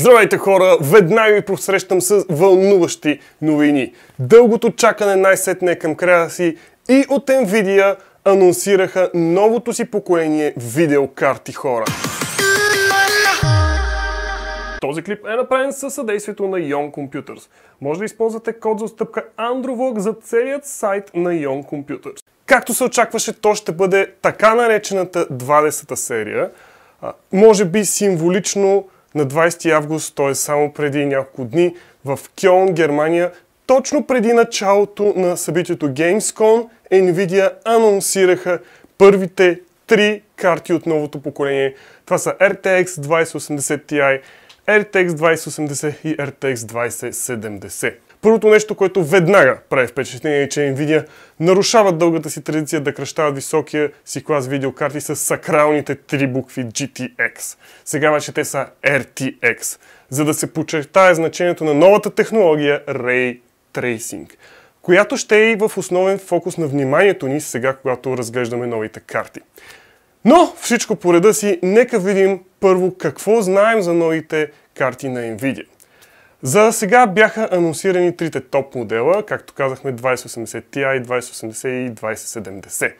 Здравейте хора! Веднага ви посрещам с вълнуващи новини. Дългото чакане най-сетне е към края си и от Nvidia анонсираха новото си поколение видеокарти хора. Този клип е направен със съдействието на Young Computers. Може да използвате код за отстъпка AndroVlog за целият сайт на Young Computers. Както се очакваше, то ще бъде така наречената 20-та серия. може би символично на 20 август, т.е. само преди няколко дни, в Кьон, Германия, точно преди началото на събитието Gamescom, Nvidia анонсираха първите три карти от новото поколение. Това са RTX 2080 Ti, RTX 2080 и RTX 2070. Първото нещо, което веднага прави впечатление е, че Nvidia нарушават дългата си традиция да кръщават високия си клас видеокарти с сакралните три букви GTX. Сега вече те са RTX, за да се подчертае значението на новата технология Ray Tracing, която ще е и в основен фокус на вниманието ни сега, когато разглеждаме новите карти. Но всичко по реда си, нека видим първо какво знаем за новите карти на Nvidia. За сега бяха анонсирани трите топ модела, както казахме 2080 Ti, 2080 и 2070.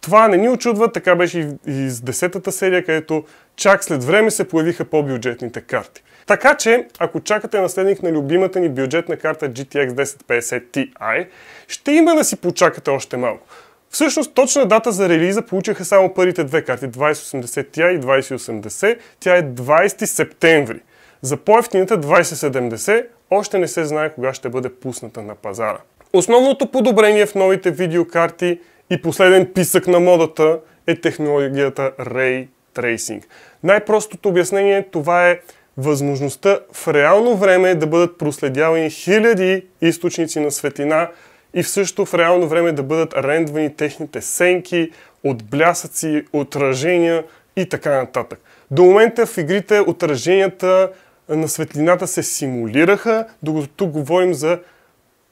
Това не ни очудва, така беше и с десетата серия, където чак след време се появиха по-бюджетните карти. Така че, ако чакате наследник на любимата ни бюджетна карта GTX 1050 Ti, ще има да си почакате още малко. Всъщност, точна дата за релиза получиха само първите две карти, 2080 Ti и 2080. Тя е 20 септември. За по-ефтината 2070 още не се знае кога ще бъде пусната на пазара. Основното подобрение в новите видеокарти и последен писък на модата е технологията Ray Tracing. Най-простото обяснение е, това е възможността в реално време да бъдат проследявани хиляди източници на светлина и също в реално време да бъдат рендвани техните сенки, отблясъци, отражения и така нататък. До момента в игрите отраженията на светлината се симулираха, докато тук говорим за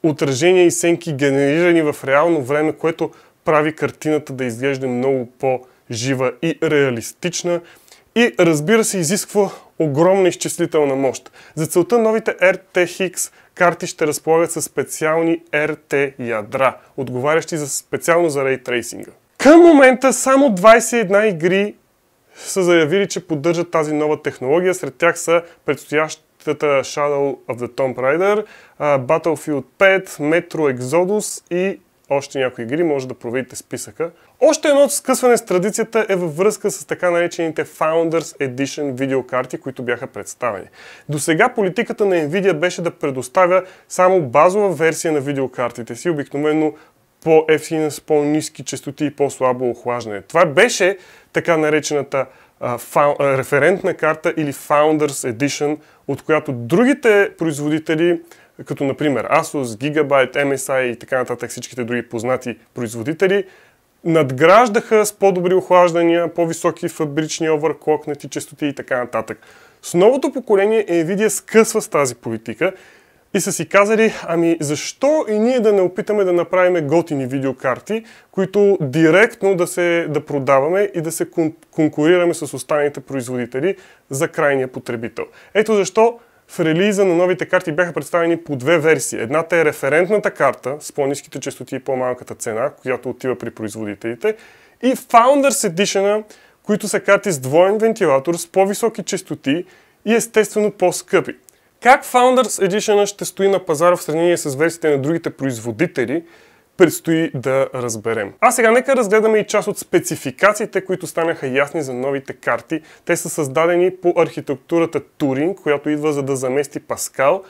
отражения и сенки генерирани в реално време, което прави картината да изглежда много по-жива и реалистична и разбира се изисква огромна изчислителна мощ. За целта новите RTX карти ще разполагат с специални RT ядра, отговарящи за специално за рейтрейсинга. Към момента само 21 игри са заявили, че поддържат тази нова технология. Сред тях са предстоящата Shadow of the Tomb Raider, Battlefield 5, Metro Exodus и още някои игри, може да проверите списъка. Още едно скъсване с традицията е във връзка с така наречените Founders Edition видеокарти, които бяха представени. До сега политиката на Nvidia беше да предоставя само базова версия на видеокартите си, обикновено по-ефтина, с по-низки частоти и по-слабо охлаждане. Това беше така наречената а, фау, а, референтна карта или Founders Edition, от която другите производители, като например Asus, Gigabyte, MSI и така нататък всичките други познати производители, надграждаха с по-добри охлаждания, по-високи фабрични оверклокнати частоти и така нататък. С новото поколение Nvidia скъсва с тази политика и са си казали, ами защо и ние да не опитаме да направим готини видеокарти, които директно да, се, да продаваме и да се кон- конкурираме с останалите производители за крайния потребител. Ето защо в релиза на новите карти бяха представени по две версии. Едната е референтната карта с по-низките частоти и по-малката цена, която отива при производителите. И Founders Edition, които са карти с двоен вентилатор, с по-високи частоти и естествено по-скъпи. Как Founders Edition ще стои на пазара в сравнение с версиите на другите производители, предстои да разберем. А сега нека разгледаме и част от спецификациите, които станаха ясни за новите карти. Те са създадени по архитектурата Turing, която идва за да замести Pascal,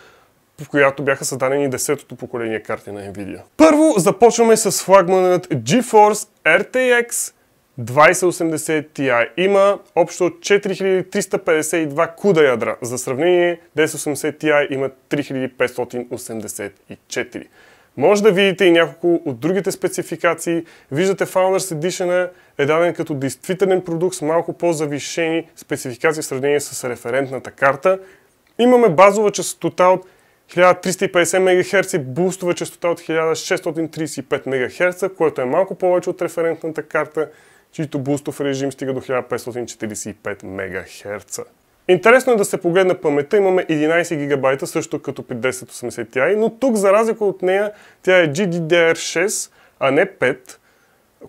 в която бяха създадени 10 поколение карти на Nvidia. Първо започваме с флагманът GeForce RTX 2080 Ti има общо 4352 куда ядра. За сравнение, 1080 Ti има 3584. Може да видите и няколко от другите спецификации. Виждате Founders Edition е даден като действителен продукт с малко по-завишени спецификации в сравнение с референтната карта. Имаме базова частота от 1350 МГц и бустова частота от 1635 МГц, което е малко повече от референтната карта чийто бустов режим стига до 1545 МГц. Интересно е да се погледна паметта, имаме 11 ГБ също като при 1080 Ti, но тук за разлика от нея тя е GDDR6, а не 5,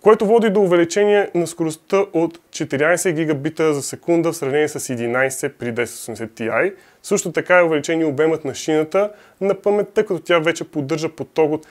което води до увеличение на скоростта от 14 гигабита за секунда в сравнение с 11 при 1080 Ti. Също така е увеличение обемът на шината на паметта, като тя вече поддържа поток от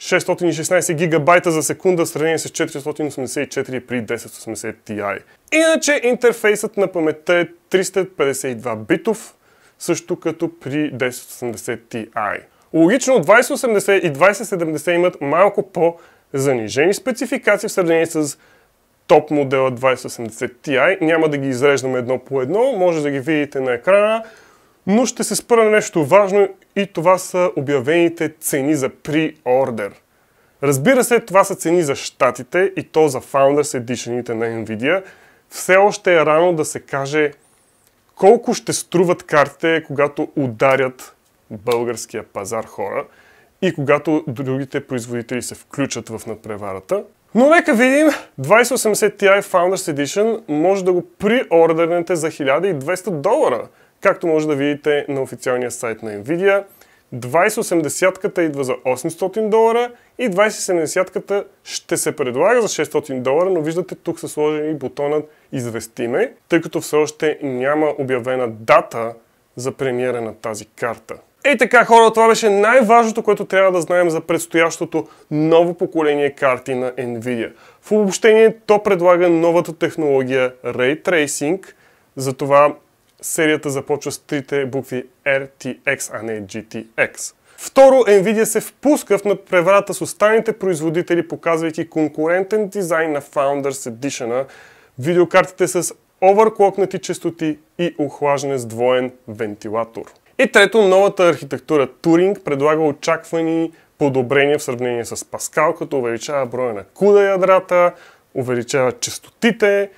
616 гигабайта за секунда в сравнение с 484 при 1080 Ti. Иначе интерфейсът на паметта е 352 битов, също като при 1080 Ti. Логично 2080 и 2070 имат малко по-занижени спецификации в сравнение с топ модела 2080 Ti. Няма да ги изреждаме едно по едно, може да ги видите на екрана но ще се спра на нещо важно и това са обявените цени за pre-order. Разбира се, това са цени за щатите и то за Founders Edition на Nvidia. Все още е рано да се каже колко ще струват картите, когато ударят българския пазар хора и когато другите производители се включат в надпреварата. Но нека видим, 2080 Ti Founders Edition може да го приордернете за 1200 долара както може да видите на официалния сайт на Nvidia. 2080-ката идва за 800 долара и 2070-ката ще се предлага за 600 долара, но виждате тук са сложени бутонът Извести ме, тъй като все още няма обявена дата за премиера на тази карта. Ей така хора, това беше най-важното, което трябва да знаем за предстоящото ново поколение карти на Nvidia. В обобщение то предлага новата технология Ray Tracing, затова серията започва с трите букви RTX, а не GTX. Второ, Nvidia се впуска в надпреврата с останалите производители, показвайки конкурентен дизайн на Founders Edition, видеокартите с овърклокнати частоти и охлаждане с двоен вентилатор. И трето, новата архитектура Turing предлага очаквани подобрения в сравнение с Pascal, като увеличава броя на куда ядрата, увеличава частотите,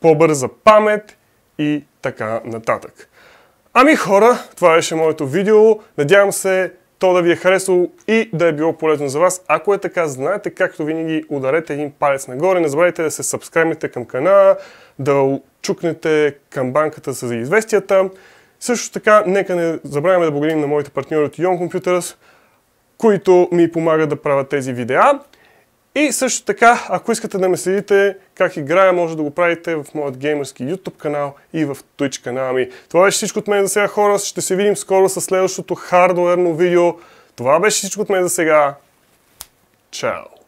по-бърза памет и така нататък. Ами хора, това беше моето видео. Надявам се то да ви е харесало и да е било полезно за вас. Ако е така, знаете, както винаги, ударете един палец нагоре, не забравяйте да се сабскраймите към канала, да чукнете камбанката за известията. Също така, нека не забравяме да благодарим на моите партньори от Young Computers, които ми помагат да правят тези видеа. И също така, ако искате да ме следите как играя, може да го правите в моят геймерски YouTube канал и в Twitch канала ми. Това беше всичко от мен за сега, хора. Ще се видим скоро с следващото хардуерно видео. Това беше всичко от мен за сега. Чао!